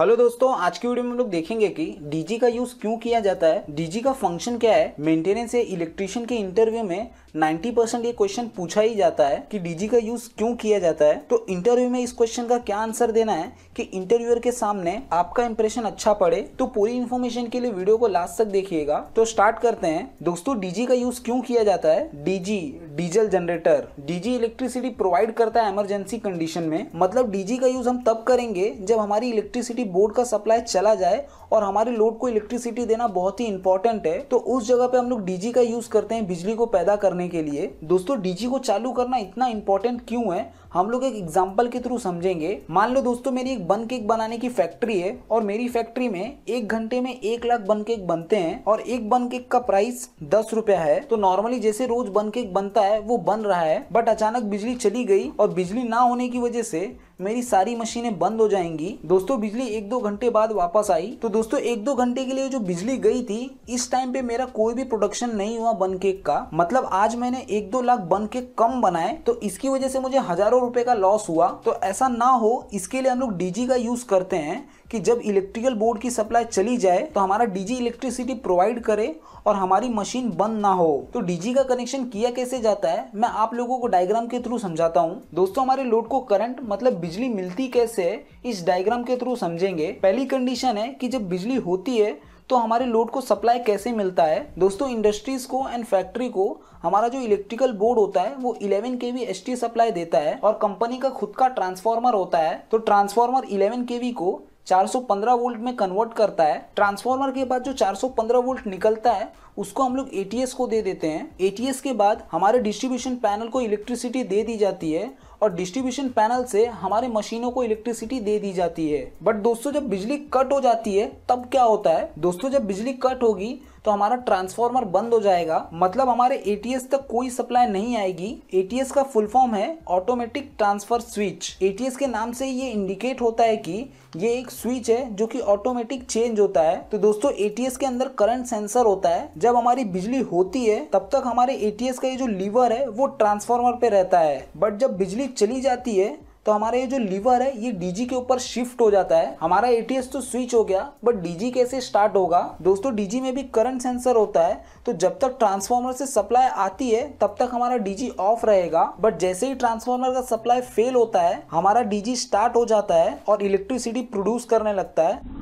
hello दोस्तों आज की वीडियो में हम लोग देखेंगे कि डीजी का यूज क्यों किया जाता है डीजी का फंक्शन क्या है मेंटेनेंस या इलेक्ट्रिशियन के इंटरव्यू में 90 परसेंट ये क्वेश्चन पूछा ही जाता है कि डीजी का यूज क्यों किया जाता है तो इंटरव्यू में इस क्वेश्चन का क्या आंसर देना है कि इंटरव्यूअर के सामने आपका इंप्रेशन अच्छा पड़े तो पूरी इन्फॉर्मेशन के लिए वीडियो को लास्ट तक देखिएगा तो स्टार्ट करते हैं दोस्तों डीजी का यूज क्यों किया जाता है DG diesel generator DG electricity provide करता है इमरजेंसी कंडीशन में मतलब डीजी का यूज़ हम तब करेंगे जब हमारी इलेक्ट्रिसिटी बोर्ड का सप्लाई चला जाए और हमारे लोड को इलेक्ट्रिसिटी देना बहुत ही इंपॉर्टेंट है तो उस जगह पे हम लोग डीजी का यूज़ करते हैं बिजली को पैदा करने के लिए दोस्तों डीजी को चालू करना इतना इंपॉर्टेंट क्यों है हम लोग एक एग्जाम्पल के थ्रू समझेंगे मान लो दोस्तों मेरी एक बन केक बनाने की फैक्ट्री है और मेरी फैक्ट्री में एक घंटे में एक लाख बन केक बनते हैं और एक बन केक का प्राइस दस रुपया है तो नॉर्मली जैसे रोज बन केक बनता है है वो बन रहा है बट अचानक बिजली चली गई और बिजली ना होने की वजह से मेरी सारी मशीनें बंद हो जाएंगी दोस्तों बिजली एक दो घंटे बाद वापस आई तो दोस्तों एक दो घंटे के लिए जो बिजली गई थी इस टाइम पे मेरा कोई भी प्रोडक्शन नहीं हुआ बन केक का मतलब आज मैंने एक दो लाख बन केक कम बनाए तो इसकी वजह से मुझे हजारों रुपए का लॉस हुआ तो ऐसा ना हो इसके लिए हम लोग डीजी का यूज करते हैं कि जब इलेक्ट्रिकल बोर्ड की सप्लाई चली जाए तो हमारा डीजी इलेक्ट्रिसिटी प्रोवाइड करे और हमारी मशीन बंद ना हो तो डीजी का कनेक्शन किया कैसे जाता है मैं आप लोगों को डायग्राम के थ्रू समझाता हूँ दोस्तों हमारे लोड को करंट मतलब बिजली मिलती कैसे है इस डायग्राम के थ्रू समझेंगे पहली कंडीशन है कि जब बिजली होती है तो हमारे लोड को सप्लाई कैसे मिलता है दोस्तों इंडस्ट्रीज को एंड फैक्ट्री को हमारा जो इलेक्ट्रिकल बोर्ड होता है वो 11 के वी एस सप्लाई देता है और कंपनी का खुद का ट्रांसफार्मर होता है तो ट्रांसफार्मर 11 के वी को 415 वोल्ट में कन्वर्ट करता है ट्रांसफार्मर के बाद जो 415 वोल्ट निकलता है उसको हम लोग एटीएस को दे देते हैं एटीएस के बाद हमारे डिस्ट्रीब्यूशन पैनल को इलेक्ट्रिसिटी दे दी जाती है और डिस्ट्रीब्यूशन पैनल से हमारे मशीनों को इलेक्ट्रिसिटी दे दी जाती है बट दोस्तों जब बिजली कट हो जाती है तब क्या होता है दोस्तों जब बिजली कट होगी तो हमारा ट्रांसफार्मर बंद हो जाएगा मतलब हमारे एटीएस तक कोई सप्लाई नहीं आएगी एटीएस का फुल फॉर्म है ऑटोमेटिक ट्रांसफर स्विच एटीएस के नाम से ये इंडिकेट होता है कि ये एक स्विच है जो कि ऑटोमेटिक चेंज होता है तो दोस्तों एटीएस के अंदर करंट सेंसर होता है जब हमारी बिजली होती है तब तक हमारे एटीएस का ये जो लीवर है वो ट्रांसफार्मर पे रहता है बट जब बिजली चली जाती है तो हमारा ये जो लीवर है ये डीजी के ऊपर शिफ्ट हो जाता है हमारा एटीएस तो स्विच हो गया बट डीजी कैसे स्टार्ट होगा दोस्तों डीजी में भी करंट सेंसर होता है तो जब तक ट्रांसफार्मर से सप्लाई आती है तब तक हमारा डीजी ऑफ रहेगा बट जैसे ही ट्रांसफार्मर का सप्लाई फेल होता है हमारा डीजी स्टार्ट हो जाता है और इलेक्ट्रिसिटी प्रोड्यूस करने लगता है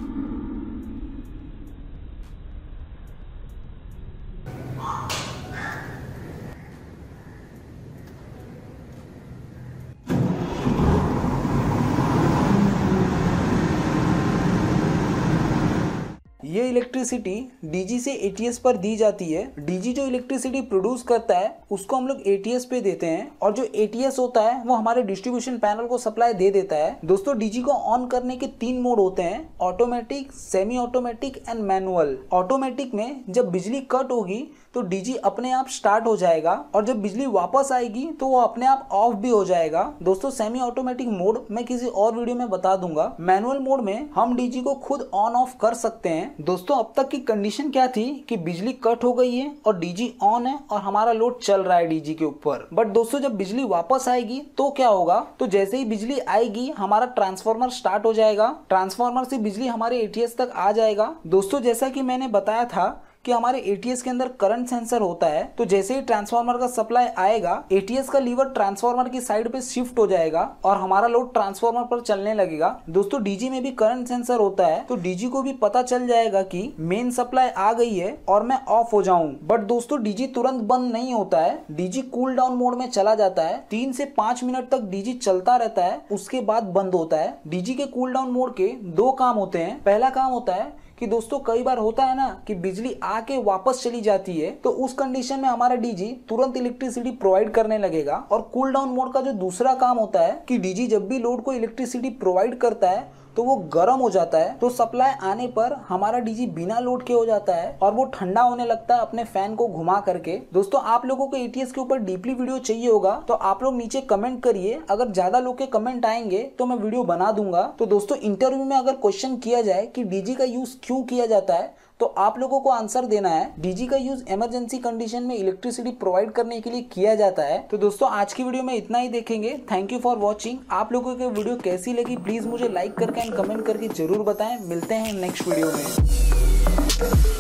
ये इलेक्ट्रिसिटी डीजी से एटीएस पर दी जाती है डीजी जो इलेक्ट्रिसिटी प्रोड्यूस करता है उसको हम लोग एटीएस पे देते हैं और जो एटीएस होता है वो हमारे डिस्ट्रीब्यूशन पैनल को सप्लाई दे देता है दोस्तों डीजी को ऑन करने के तीन मोड होते हैं automatic semi automatic and manual automatic में जब बिजली कट होगी तो डीजी अपने आप स्टार्ट हो जाएगा और जब बिजली वापस आएगी तो वो अपने आप ऑफ भी हो जाएगा दोस्तों सेमी ऑटोमेटिक मोड मैं किसी और वीडियो में बता दूंगा मैनुअल मोड में हम डीजी को खुद ऑन ऑफ कर सकते हैं दोस्तों अब तक की कंडीशन क्या थी कि बिजली कट हो गई है और डीजी ऑन है और हमारा लोड चल रहा है डीजी के ऊपर बट दोस्तों जब बिजली वापस आएगी तो क्या होगा तो जैसे ही बिजली आएगी हमारा ट्रांसफार्मर स्टार्ट हो जाएगा ट्रांसफार्मर से बिजली हमारे एटीएस तक आ जाएगा दोस्तों जैसा कि मैंने बताया था कि हमारे एटीएस के अंदर करंट सेंसर होता है तो जैसे ही ट्रांसफार्मर का सप्लाई आएगा एटीएस का लीवर ट्रांसफार्मर की साइड पे शिफ्ट हो जाएगा और हमारा लोड ट्रांसफार्मर पर चलने लगेगा दोस्तों डीजी में भी करंट सेंसर होता है तो डीजी को भी पता चल जाएगा की मेन सप्लाई आ गई है और मैं ऑफ हो जाऊं बट दोस्तों डीजी तुरंत बंद नहीं होता है डीजी कूल डाउन मोड में चला जाता है तीन से पांच मिनट तक डीजी चलता रहता है उसके बाद बंद होता है डीजी के कूल डाउन मोड के दो काम होते हैं पहला काम होता है कि दोस्तों कई बार होता है ना कि बिजली आके वापस चली जाती है तो उस कंडीशन में हमारा डीजी तुरंत इलेक्ट्रिसिटी प्रोवाइड करने लगेगा और कूल डाउन मोड का जो दूसरा काम होता है कि डीजी जब भी लोड को इलेक्ट्रिसिटी प्रोवाइड करता है तो वो गर्म हो जाता है तो सप्लाई आने पर हमारा डीजी बिना लोड के हो जाता है और वो ठंडा होने लगता है अपने फैन को घुमा करके दोस्तों आप लोगों को एटीएस के ऊपर डीपली वीडियो चाहिए होगा तो आप लोग नीचे कमेंट करिए अगर ज्यादा लोग के कमेंट आएंगे तो मैं वीडियो बना दूंगा तो दोस्तों इंटरव्यू में अगर क्वेश्चन किया जाए कि डीजी का यूज क्यों किया जाता है तो आप लोगों को आंसर देना है डीजी का यूज इमरजेंसी कंडीशन में इलेक्ट्रिसिटी प्रोवाइड करने के लिए किया जाता है तो दोस्तों आज की वीडियो में इतना ही देखेंगे थैंक यू फॉर वॉचिंग आप लोगों की वीडियो कैसी लगी प्लीज मुझे लाइक करके एंड कमेंट करके जरूर बताएं मिलते हैं नेक्स्ट वीडियो में